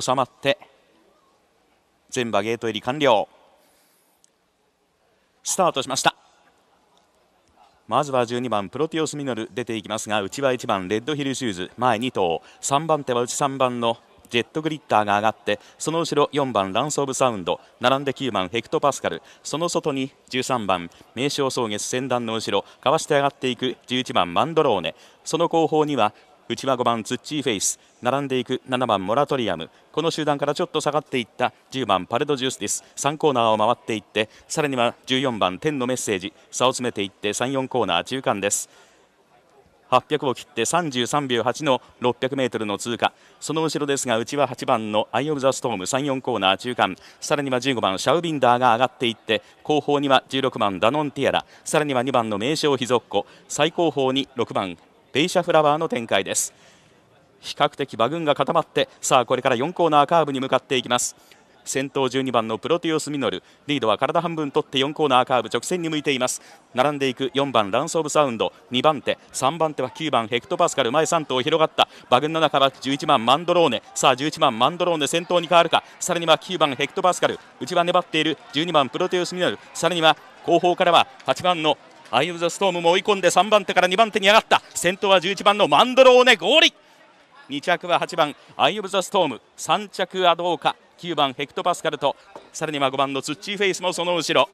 収まって全馬ゲート入り完了スタートしましたまずは12番プロティオスミノル出ていきますが内は1番レッドヒルシューズ前2頭3番手は内3番のジェットグリッターが上がってその後ろ4番ランス・オブ・サウンド並んで9番ヘクトパスカルその外に13番名称草月先団の後ろかわして上がっていく11番マンドローネその後方には内は5番ツッチーフェイス並んでいく7番モラトリアムこの集団からちょっと下がっていった10番パレドジュースです3コーナーを回っていってさらには14番天のメッセージ差を詰めていって34コーナー中間です800を切って33秒8の 600m の通過その後ろですが内は8番のアイ・オブ・ザ・ストーム34コーナー中間さらには15番シャウビンダーが上がっていって後方には16番ダノンティアラさらには2番の名称ヒゾッコ最後方に6番ペイシャフラワーの展開です比較的馬群が固まってさあこれから4コーナーカーブに向かっていきます先頭12番のプロティオスミノルリードは体半分取って4コーナーカーブ直線に向いています並んでいく4番ランス・オブ・サウンド2番手3番手は9番ヘクトパスカル前3頭広がった馬群の中は11番マンドローネさあ11番マンドローネ先頭に変わるかさらには9番ヘクトパスカル内は粘っている12番プロティオスミノルさらには後方からは8番のアイオブ・ザ・ストームも追い込んで3番手から2番手に上がった先頭は11番のマンドローネゴーリ2着は8番アイオブ・ザ・ストーム3着はどうか9番ヘクトパスカルとさらには5番のツッチーフェイスもその後ろ